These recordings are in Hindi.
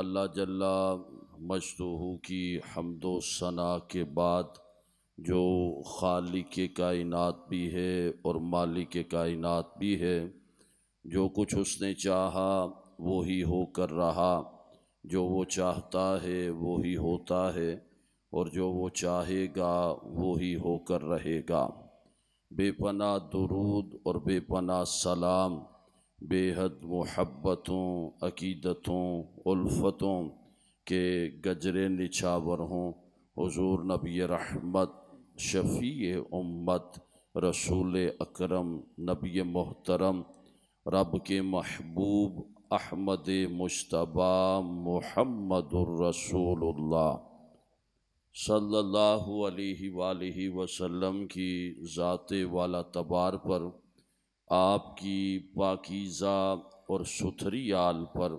अल्लाह जल्ला मजदू की हमदोसना के बाद जो खाली के कायनात भी है और मालिक के कायनात भी है जो कुछ उसने चाहा वो ही हो कर रहा जो वो चाहता है वो ही होता है और जो वो चाहेगा वो ही होकर रहेगा बेपना दरूद और बेपना सलाम बेहद महब्बतों अकीदतों उल्फतों के गजरे निछावर हों हजूर नबी रहमत शफ़ी उम्मत रसूल अकरम नबी मोहतरम रब के महबूब अहमद मुशतबा मोहम्मद रसूलुल्लाह सल्लल्लाहु अलैहि वसल्लम की ज़ात वाला तबार पर आपकी पाकिज़ा और सुथरी आल पर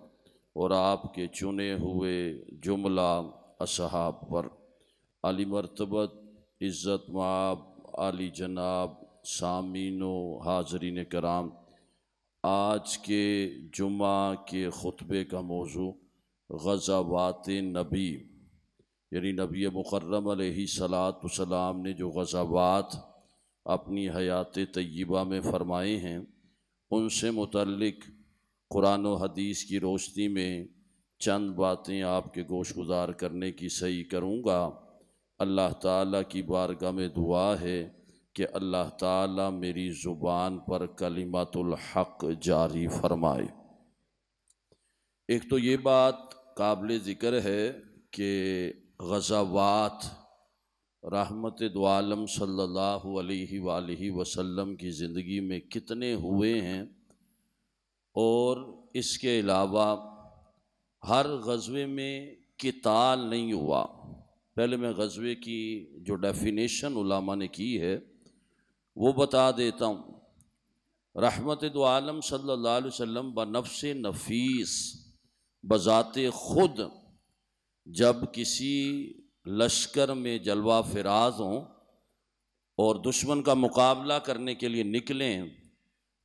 और आपके चुने हुए जुमला असहाब पर अली मरतबत इज़्ज़त माब अली जनाब सामीन हाजरीन कराम आज के जुमा के ख़ुतबे का मौजू गज़ावात नबी यानी नबी मुकर्रम सलात सलाम ने जो गज़ावात अपनी हयात तय्यबा में फ़रमाए हैं उनसे मुतलक कुरान हदीस की रोशनी में चंद बातें आपके गोश गुजार करने की सही करूँगा अल्लाह ताला की बारगाह में दुआ है कि अल्लाह ताला मेरी ज़ुबान पर कलिमातुल हक जारी फरमाए एक तो ये बात काबिल ज़िक्र है कि गज़ावात रहमत दुआलम सल्लल्लाहु अलैहि वसल्लम की ज़िंदगी में कितने हुए हैं और इसके अलावा हर गज़े में किताल नहीं हुआ पहले मैं गज़े की जो डेफिनेशन उलामा ने की है वो बता देता हूँ रहमत दोआलम सल्ला वम बनफ़ नफीस बज़ात ख़ुद जब किसी लश्कर में जलवा फराज हों और दुश्मन का मुकाबला करने के लिए निकलें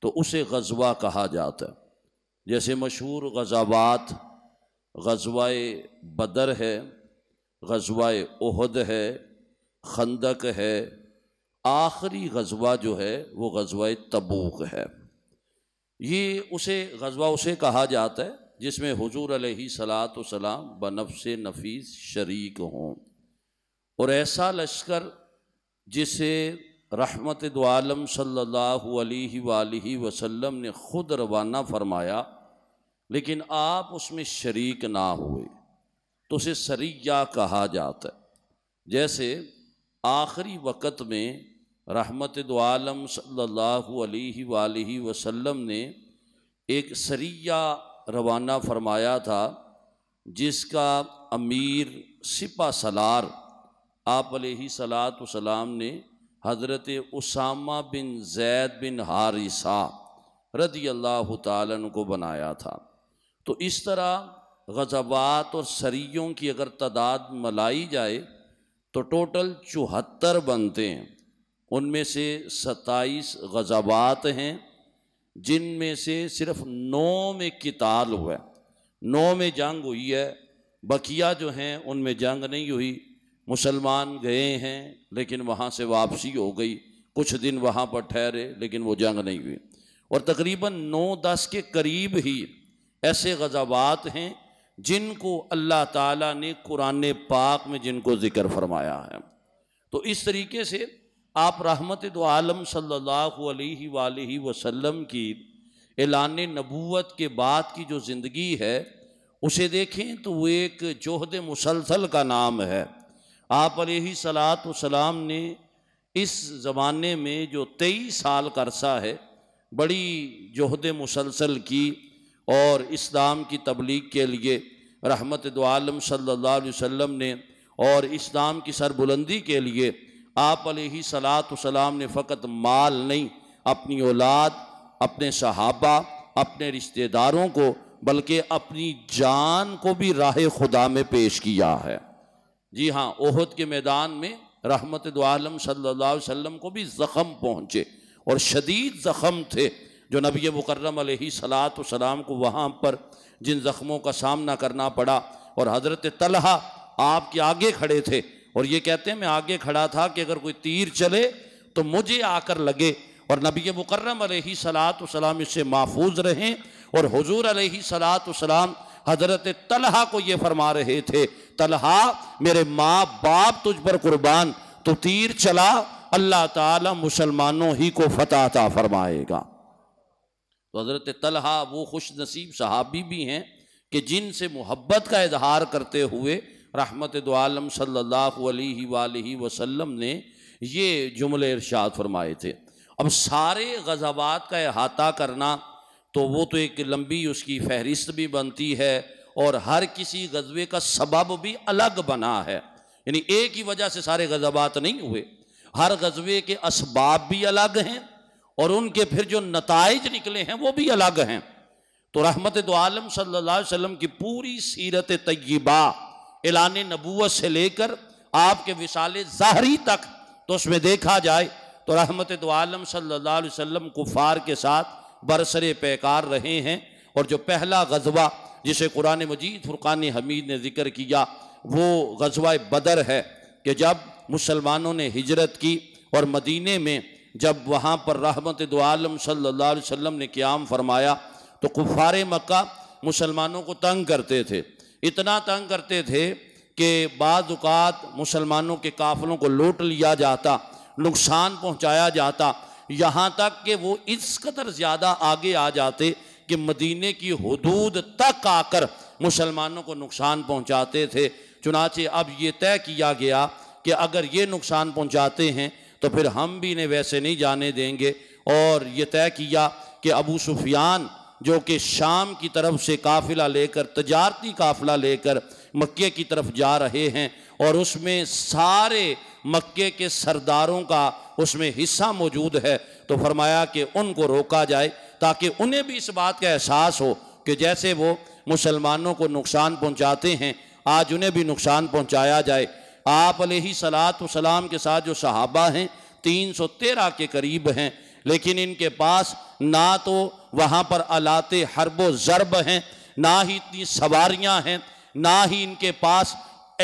तो उसे गजवा कहा जाता है जैसे मशहूर गजावात गजवाए बदर है गजवाए उहद है खंदक है आखिरी गजवा जो है वो गजवा तबूक है ये उसे गजवा उसे कहा जाता है जिसमें हजूर सलात सलाम बनफ से नफीस शरीक हों और ऐसा लश्कर जिसे रहमत दोआलम सल्लल्लाहु अलैहि वसल्लम ने ख़ुद रवाना फरमाया लेकिन आप उसमें शरीक ना हुए तो उसे सरिया कहा जाता है जैसे आखिरी वक़्त में रहमत दोआलम सल्लल्लाहु अलैहि वसल्लम ने एक सरिया रवाना फरमाया था जिसका अमीर सिपा सलार आप सलात सलाम ने हज़रत उसामा बिन जैद बिन हारिसा रदी अल्लाह तन को बनाया था तो इस तरह गजबात और सरीयों की अगर तादाद मलाई जाए तो टोटल चौहत्तर बनते हैं उनमें से सत्ताईस गजबात हैं जिनमें से सिर्फ नौ में किताल हुआ है नौ में जंग हुई है बकिया जो हैं उनमें जंग नहीं हुई मुसलमान गए हैं लेकिन वहाँ से वापसी हो गई कुछ दिन वहाँ पर ठहरे लेकिन वो जंग नहीं हुई और तकरीबन नौ दस के करीब ही ऐसे गजाबात हैं जिनको अल्लाह ताला ने कुरान पाक में जिनको ज़िक्र फरमाया है तो इस तरीके से आप रहमत दो आलम सल्लल्लाहु की एलान नबूत के बाद की जो ज़िंदगी है उसे देखें तो वो एक जोहद मुसलसल का नाम है आप सलात सलाम ने इस ज़माने में जो तेईस साल का अरसा है बड़ी जहद मुसलसल की और इस्लाम की तबलीग के लिए रहमत दो आलम सल्लल्लाहु ने और इस्लाम की सरबुलंदी के लिए आप सलात सलाम ने फ़कत माल नहीं अपनी औलाद अपने सहाबा अपने रिश्तेदारों को बल्कि अपनी जान को भी राह खुदा में पेश किया है जी हाँ ओहद के मैदान में रहमत दोम सल्ला वम को भी ज़ख़म पहुँचे और शदीद ज़ख़म थे जो नबी मुकर्रम सलात सलाम को वहाँ पर जिन ज़ख़मों का सामना करना पड़ा और हज़रत तलहा आपके आगे खड़े थे और ये कहते हैं मैं आगे खड़ा था कि अगर कोई तीर चले तो मुझे आकर लगे और नबी मुकर्रम सलात सलाम इससे महफूज रहें और हजूर सलात सलाम हजरत तलहा को ये फरमा रहे थे तलहा मेरे माँ बाप तुझ पर कुर्बान तो तीर चला अल्लाह ताला मुसलमानों ही को फताता फरमाएगा तो हजरत तलहा वो खुश नसीब सहाबी भी हैं कि जिनसे मोहब्बत का इजहार करते हुए रहमत दोम सल्ला वसम ने ये जुमले इरशाद फरमाए थे अब सारे गज़बात का अहाता करना तो वो तो एक लंबी उसकी फहरिस्त भी बनती है और हर किसी गजबे का सबब भी अलग बना है यानी एक ही वजह से सारे गजबात नहीं हुए हर गजबे के इसबाब भी अलग हैं और उनके फिर जो नतज निकले हैं वो भी अलग हैं तो रहमत दो आलम सल्ला वसम की पूरी सीरत तय्यबा एलान नबूत से लेकर आपके विशाल ज़ाहरी तक तो उसमें देखा जाए तो रहमत दो आलम सल्ला वसम कुफार के साथ बरसर पैकार रहे हैं और जो पहला गजबा जिसे कुरान मजीद फुरकान हमीद ने जिक्र किया वो गजबा बदर है कि जब मुसलमानों ने हिजरत की और मदीने में जब वहाँ पर रहमत दो आलम सल्ला वसम ने क्याम फरमाया तो कुफार मक् मुसलमानों को तंग करते थे इतना तंग करते थे कि बाज़ात मुसलमानों के काफलों को लूट लिया जाता नुकसान पहुंचाया जाता यहाँ तक कि वो इस कदर ज़्यादा आगे आ जाते कि मदीने की हदूद तक आकर मुसलमानों को नुकसान पहुँचाते थे चुनाचे अब ये तय किया गया कि अगर ये नुकसान पहुँचाते हैं तो फिर हम भी इन्हें वैसे नहीं जाने देंगे और ये तय किया कि अबू सुफियान जो कि शाम की तरफ से काफिला लेकर तजारती काफिला लेकर मक्के की तरफ जा रहे हैं और उसमें सारे मक्के के सरदारों का उसमें हिस्सा मौजूद है तो फरमाया कि उनको रोका जाए ताकि उन्हें भी इस बात का एहसास हो कि जैसे वो मुसलमानों को नुकसान पहुंचाते हैं आज उन्हें भी नुकसान पहुंचाया जाए आप सलात सलाम के साथ जो सहाबा हैं तीन सौ तेरह के करीब हैं लेकिन इनके पास ना तो वहाँ पर अलाते हरबो ज़रब हैं ना ही इतनी सवारियाँ हैं ना ही इनके पास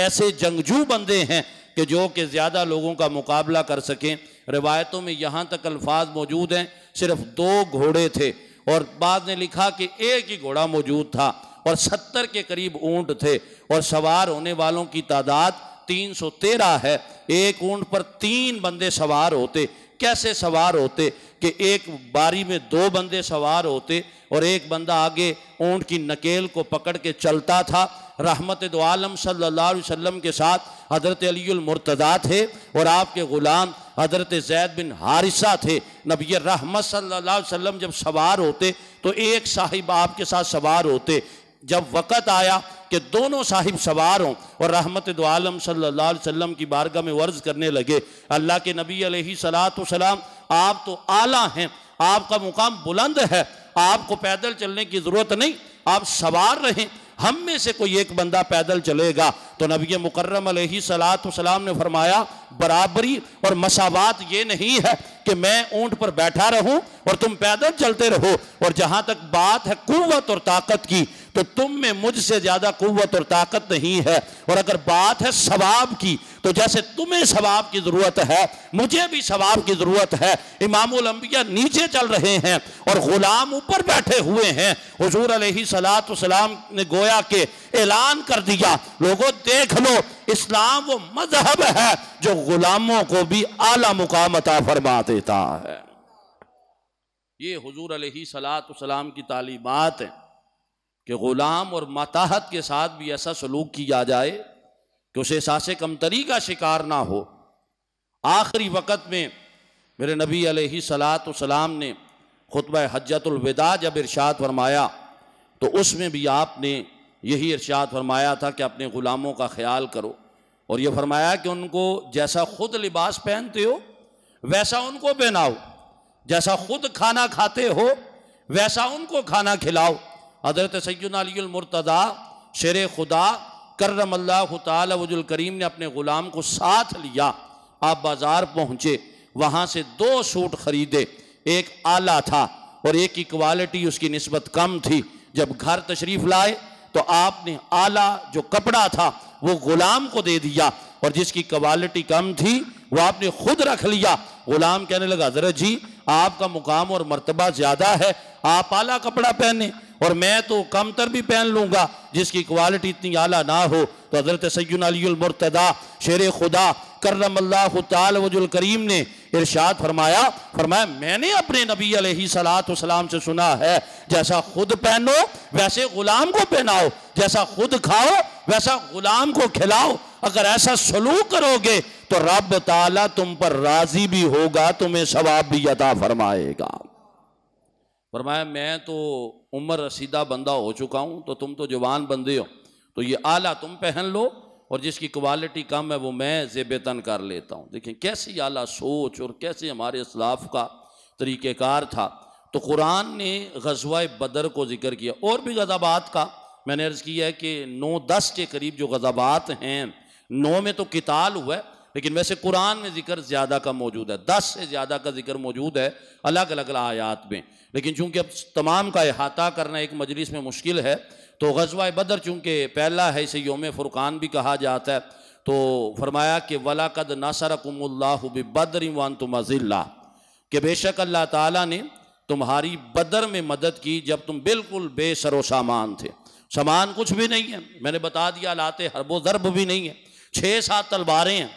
ऐसे जंगजू बंदे हैं कि जो कि ज़्यादा लोगों का मुकाबला कर सकें रिवायतों में यहाँ तक अल्फाज मौजूद हैं सिर्फ दो घोड़े थे और बाद ने लिखा कि एक ही घोड़ा मौजूद था और सत्तर के करीब ऊँट थे और सवार होने वालों की तादाद तीन सौ तेरह है एक ऊंट पर तीन बंदे सवार होते कैसे सवार होते कि एक बारी में दो बंदे सवार होते और एक बंदा आगे ऊँट की नकेल को पकड़ के चलता था रहमत दो आलम सल्ला वसम के साथ हज़रत अलीमरतदा थे और आपके ग़ुलाम हज़रत जैद बिन हारिसा थे नबी रहमत सल्ला वसम जब सवार होते तो एक साहिब आपके साथ सवार होते जब वक़्त आया कि दोनों साहिब सवार हों और रहमत दो आलम की बारगाह में वर्ज करने लगे अल्लाह के नबी सलाम आप तो आला हैं आपका मुकाम बुलंद है आपको पैदल चलने की ज़रूरत नहीं आप सवार रहें हम में से कोई एक बंदा पैदल चलेगा तो नबी मुकर्रम सलाम ने फरमाया बराबरी और मसावात ये नहीं है कि मैं ऊंट पर बैठा रहूं और तुम पैदल चलते रहो और जहां तक बात है कुत और ताकत की तो तुम में मुझसे ज़्यादा कुत और ताकत नहीं है और अगर बात है सवाब की तो जैसे तुम्हें सवाब की ज़रूरत है मुझे भी सवाब की ज़रूरत है इमामबिया नीचे चल रहे हैं और ग़ुलाम ऊपर बैठे हुए हैं हजूर सलाम ने गोया के ऐलान कर दिया लोगों देख लो इस्लाम वो मजहब है जो ग़ुलामों को भी आला मुकाम अता फरमा देता है ये हजूर सलाम की तालीमत हैं कि ग़ुलाम और मताहत के साथ भी ऐसा सलूक किया जाए कि उसे सास कमतरी का शिकार ना हो आखिरी वक़्त में मेरे नबी अलैहि सलात सलाम ने ख़ुतब हजतुलविदा जब इरशाद फरमाया तो उसमें भी आपने यही इरशाद फरमाया था कि अपने ग़ुलामों का ख्याल करो और ये फरमाया कि उनको जैसा ख़ुद लिबास पहनते हो वैसा उनको पहनाओ जैसा ख़ुद खाना खाते हो वैसा उनको खाना खिलाओ हज़रत सैदनामरतदा शेर खुदा करम अल्लाह तजुल करीम ने अपने ग़ुलाम को साथ लिया आप बाज़ार पहुँचे वहाँ से दो सूट ख़रीदे एक आला था और एक की क्वालिटी उसकी नस्बत कम थी जब घर तशरीफ़ लाए तो आपने आला जो कपड़ा था वो ग़ुलाम को दे दिया और जिसकी क्वालिटी कम थी वो आपने खुद रख लिया ग़ुलाम कहने लगा हजरत जी आपका मुकाम और मरतबा ज़्यादा है आप आला कपड़ा पहने और मैं तो कमतर भी पहन लूंगा जिसकी क्वालिटी इतनी आला ना हो तो हज़रत अलीमरतदा शेर खुदा करम करीम ने इर्शाद फरमाया फरमाया मैंने अपने नबी सलाम से सुना है जैसा खुद पहनो वैसे ग़ुलाम को पहनाओ जैसा खुद खाओ वैसा ग़ुलाम को खिलाओ अगर ऐसा सलूक करोगे तो रब ताला तुम पर राज़ी भी होगा तुम्हें सवाब भी अदा फरमाएगा फरमाया मैं तो उम्र रसीदा बंदा हो चुका हूँ तो तुम तो जवान बंदे हो तो ये आला तुम पहन लो और जिसकी क्वालिटी कम है वो मैं जेबेतन कर लेता हूँ देखें कैसी आला सोच और कैसे हमारे असलाफ का तरीक़ेकार था तो कुरान ने गजवा बदर को जिक्र किया और भी गजाबात का मैंने अर्ज़ किया है कि नौ दस के करीब जो गजाबात हैं नौ में तो किताल हुआ है लेकिन वैसे कुरान में जिक्र ज़्यादा का मौजूद है दस से ज़्यादा का जिक्र मौजूद है अलग अलग आयात में लेकिन चूंकि अब तमाम का अहाता करना एक मजलिस में मुश्किल है तो गजवा बदर चूँकि पहला है इसे योम फ़ुरक़ान भी कहा जाता है तो फरमाया कि वलाकद नासरकम्ल्लाबद्र तुम अजिल्ला के बेशक अल्लाह ताला ने तुम्हारी बदर में मदद की जब तुम बिल्कुल बेसर सामान थे सामान कुछ भी नहीं है मैंने बता दिया लाते हरबो दरब भी नहीं है छः सात तलवारें हैं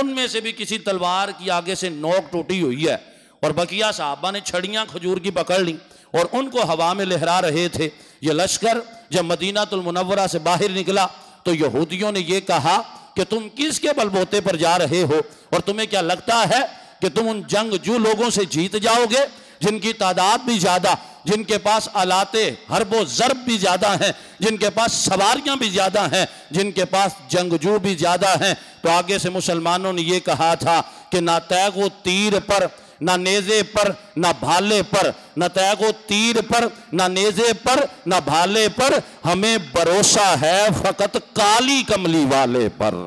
उनमें से भी किसी तलवार की आगे से नोक टूटी हुई है और बकिया साहबा ने छड़ियाँ खजूर की पकड़ ली और उनको हवा में लहरा रहे थे ये लश्कर जब मदीनातुलमनवरा से बाहर निकला तो यहूदियों ने यह कहा कि तुम किसके बलबोते पर जा रहे हो और तुम्हें क्या लगता है कि तुम उन जंग जू लोगों से जीत जाओगे जिनकी तादाद भी ज़्यादा जिनके पास आलाते हरबो ज़रब भी ज़्यादा हैं जिनके पास सवारियां भी ज़्यादा हैं जिनके पास जंगजू भी ज़्यादा हैं तो आगे से मुसलमानों ने यह कहा था कि ना तैगो तीर पर ना नेजे पर ना भाले पर ना तैगो तीर पर ना नेजे पर ना भाले पर हमें भरोसा है फकत काली कमली वाले पर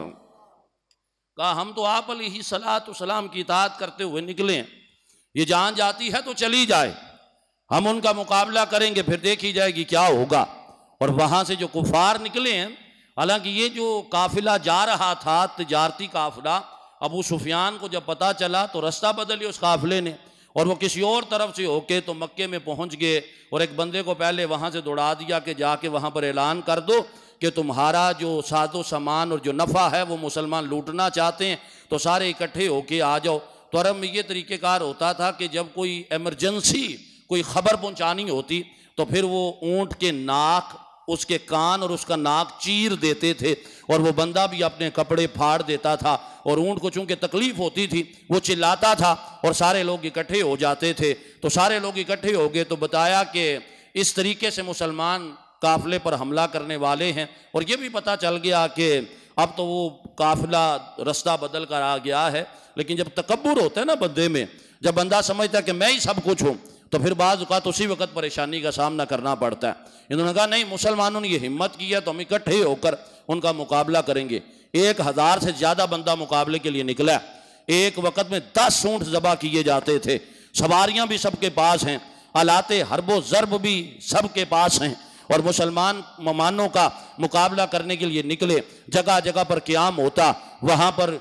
कहा हम तो आप अली तो सलाम की इतात करते हुए निकले ये जान जाती है तो चली जाए हम उनका मुकाबला करेंगे फिर देखी जाएगी क्या होगा और वहाँ से जो कुफार निकले हैं हालांकि ये जो काफिला जा रहा था तजारती काफिला अबू सुफियान को जब पता चला तो रास्ता बदल लिया उस काफिले ने और वो किसी और तरफ से होके तो मक्के में पहुंच गए और एक बंदे को पहले वहाँ से दौड़ा दिया कि जाके वहाँ पर ऐलान कर दो कि तुम्हारा जो साजो सामान और जो नफ़ा है वो मुसलमान लूटना चाहते हैं तो सारे इकट्ठे होके आ जाओ तो अरब में ये तरीक़ेकार होता था कि जब कोई एमरजेंसी कोई खबर पहुंचानी होती तो फिर वो ऊंट के नाक उसके कान और उसका नाक चीर देते थे और वो बंदा भी अपने कपड़े फाड़ देता था और ऊँट को चूंकि तकलीफ होती थी वो चिल्लाता था और सारे लोग इकट्ठे हो जाते थे तो सारे लोग इकट्ठे हो गए तो बताया कि इस तरीके से मुसलमान काफिले पर हमला करने वाले हैं और ये भी पता चल गया कि अब तो वो काफिला रास्ता बदल कर आ गया है लेकिन जब तकबर होता है ना बंदे में जब बंदा समझता है कि मैं ही सब कुछ हूँ तो फिर बाज़ात उसी वक्त परेशानी का सामना करना पड़ता है इन्होंने कहा नहीं मुसलमानों ने यह हिम्मत की है तो हम इकट्ठे होकर उनका मुकाबला करेंगे एक हज़ार से ज़्यादा बंदा मुकाबले के लिए निकला एक वक्त में दस ऊँट जबा किए जाते थे सवारियाँ भी सबके पास हैं आलाते हरबो ज़रब भी सबके पास हैं और मुसलमान ममानों का मुकाबला करने के लिए निकले जगह जगह पर क्याम होता वहाँ पर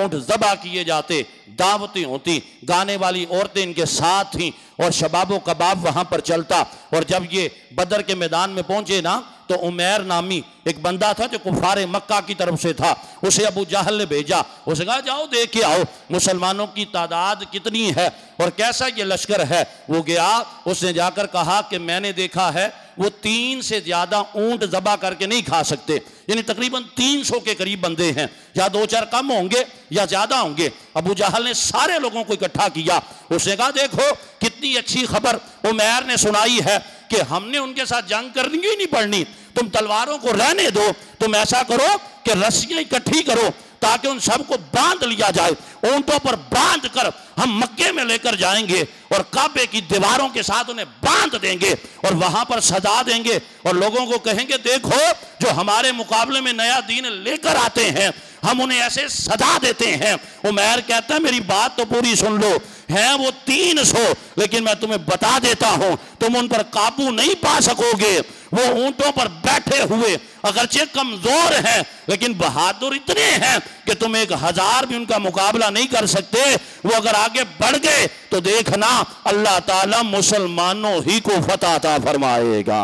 ऊंट ज़बा किए जाते दावतें होती गाने वाली औरतें इनके साथ थीं और शबाबो कबाब वहां पर चलता और जब ये बदर के मैदान में पहुंचे ना तो उमेर नामी एक बंदा था जो कुफार मक्का की तरफ से था उसे अबू जहल ने भेजा उसने कहा जाओ देख के आओ मुसलमानों की तादाद कितनी है और कैसा ये लश्कर है वो गया उसने जाकर कहा कि मैंने देखा है वो तीन से ज़्यादा ऊंट जबा करके नहीं खा सकते यानी तकरीबन तीन सौ के करीब बंदे हैं या दो चार कम होंगे या ज़्यादा होंगे अबू जहल ने सारे लोगों को इकट्ठा किया उसने कहा देखो कितनी अच्छी खबर उमैर ने सुनाई है कि हमने उनके साथ जंग करनी ही नहीं पड़नी तुम तलवारों को रहने दो तुम ऐसा करो कि रस्सियां इकट्ठी करो ताकि उन सबको बांध लिया जाए ऊंटों पर बांध कर हम मक्के में लेकर जाएंगे और काबे की दीवारों के साथ उन्हें बांध देंगे और वहां पर सजा देंगे और लोगों को कहेंगे देखो जो हमारे मुकाबले में नया दीन लेकर आते हैं हम उन्हें ऐसे सजा देते हैं उमैर कहता है मेरी बात तो पूरी सुन लो है वो तीन सौ लेकिन मैं तुम्हें बता देता हूं तुम उन पर काबू नहीं पा सकोगे वो ऊंटों पर बैठे हुए अगरचे कमजोर हैं लेकिन बहादुर इतने हैं कि तुम एक हजार भी उनका मुकाबला नहीं कर सकते वो अगर आगे बढ़ गए तो देखना अल्लाह ताला मुसलमानों ही को फताता फरमाएगा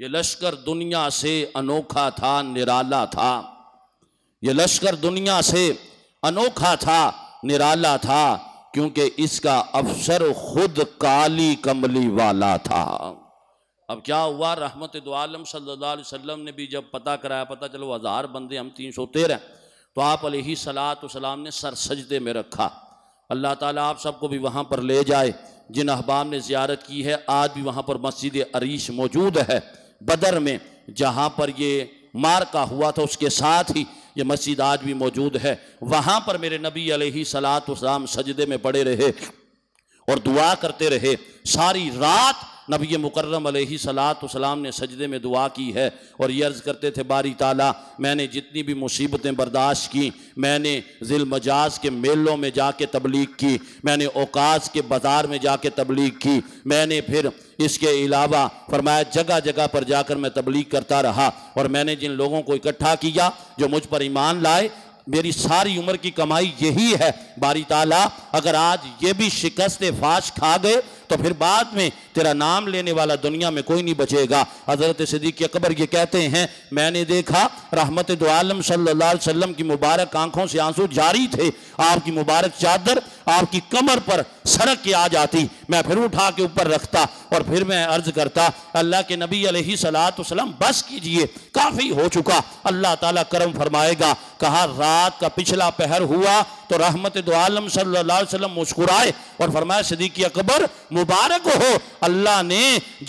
ये लश्कर दुनिया से अनोखा था निराला था ये लश्कर दुनिया से अनोखा था निराला था क्योंकि इसका अफसर खुद काली कमली वाला था अब क्या हुआ रहमत दो आलम सल्लल्लाहु अलैहि वसल्लम ने भी जब पता कराया पता चलो हज़ार बंदे हम तीन सौ तेरह तो आप अलही सलात सलाम ने सर सजदे में रखा अल्लाह ताला आप सबको भी वहाँ पर ले जाए जिन अहबाब ने ज़्यारत की है आज भी वहाँ पर मस्जिद अरीश मौजूद है बदर में जहाँ पर ये मार का हुआ था उसके साथ ही ये मस्जिद आज भी मौजूद है वहाँ पर मेरे नबी अलही सलात सजदे में पड़े रहे और दुआ करते रहे सारी रात नबी मुकर्रम सलात ने सजदे में दुआ की है और ये अर्ज़ करते थे बारी ताला मैंने जितनी भी मुसीबतें बर्दाश्त की मैंने जिल मजाज के मेलों में जाके तबलीग की मैंने औकास के बाज़ार में जाके तबलीग की मैंने फिर इसके अलावा फरमाया जगह जगह पर जाकर मैं तबलीग करता रहा और मैंने जिन लोगों को इकट्ठा किया जो मुझ पर ईमान लाए मेरी सारी उम्र की कमाई यही है बारी ताला अगर आज ये भी शिकस्त फाश खा गए तो फिर बाद में तेरा नाम लेने वाला दुनिया में कोई नहीं बचेगा हज़रत सदीक अकबर ये कहते हैं मैंने देखा रहमत दो आलम की मुबारक आंखों से आंसू जारी थे आपकी मुबारक चादर आपकी कमर पर सड़क के आ जाती मैं फिर उठा के ऊपर रखता और फिर मैं अर्ज करता अल्लाह के नबी अलही सलाम बस कीजिए काफ़ी हो चुका अल्लाह ताला करम फरमाएगा कहा रात का पिछला पहर हुआ तो रहमत दो आलम सल्ला वसम मुस्कुराए और सदी की अकबर मुबारक हो अल्लाह ने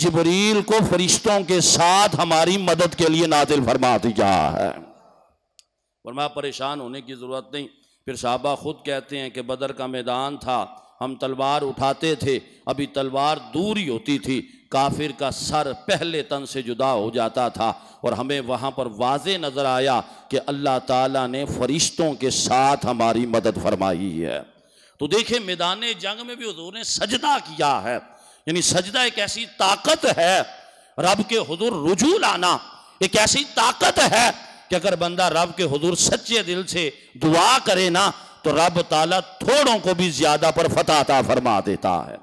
जबरील को फरिश्तों के साथ हमारी मदद के लिए नादिल फरमा दिया है फरमाया परेशान होने की ज़रूरत नहीं फिर साहबा खुद कहते हैं कि बदर का मैदान था हम तलवार उठाते थे अभी तलवार दूर ही होती थी काफिर का सर पहले तन से जुदा हो जाता था और हमें वहाँ पर वाज नज़र आया कि अल्लाह ताला ने फरिश्तों के साथ हमारी मदद फरमाई है तो देखिए मैदान जंग में भी हजूर ने सजदा किया है यानी सजदा एक ऐसी ताकत है रब के हजूर रुझू लाना एक ऐसी ताकत है कि अगर बंदा रब के हजूर सच्चे दिल से दुआ करे ना तो रब ताला थोड़ों को भी ज्यादा पर फताता फरमा देता है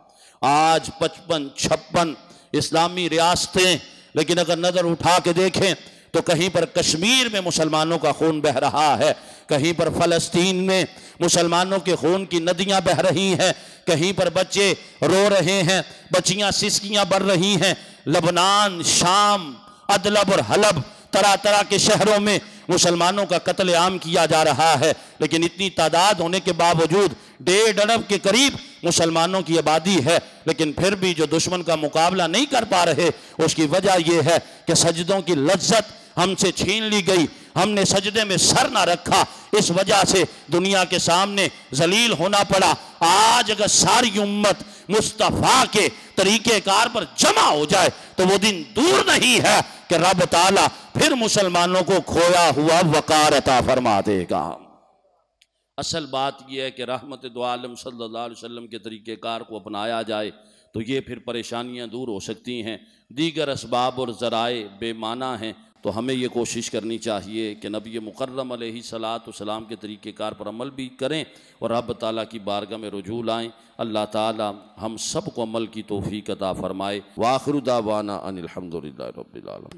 आज पचपन छप्पन इस्लामी रियासतें लेकिन अगर नज़र उठा के देखें तो कहीं पर कश्मीर में मुसलमानों का खून बह रहा है कहीं पर फलस्तीन में मुसलमानों के खून की नदियां बह रही हैं कहीं पर बच्चे रो रहे हैं बच्चियां सिसकियां बढ़ रही हैं लबनान शाम अदलब और हलब तरह तरह के शहरों में मुसलमानों का कत्ल आम किया जा रहा है लेकिन इतनी तादाद होने के बावजूद डेढ़ अरब के करीब मुसलमानों की आबादी है लेकिन फिर भी जो दुश्मन का मुकाबला नहीं कर पा रहे उसकी वजह यह है कि सजदों की लज्जत हमसे छीन ली गई हमने सजदे में सर ना रखा इस वजह से दुनिया के सामने जलील होना पड़ा आज अगर सारी उम्मत मुस्तफ़ा के तरीके कार पर जमा हो जाए तो वो दिन दूर नहीं है कि रब ताला फिर मुसलमानों को खोया हुआ वकार अता फरमा देगा असल बात यह है कि रहमत दो आलम सल्ला वसम के तरीक़ेकार को अपनाया जाए तो ये फिर परेशानियाँ दूर हो सकती हैं दीगर इसबाब और ज़राए बेमाना हैं तो हमें ये कोशिश करनी चाहिए कि नबी मुकर्रम सलाम के तरीक़ेकार पर अमल भी करें और रब ताली की बारगाह में रजू लाएँ अल्लाह ताली हम सब को अमल की तोहफ़ी अता फ़रमाए वाखरुदावाना अनिलहमदिल्ला रबालम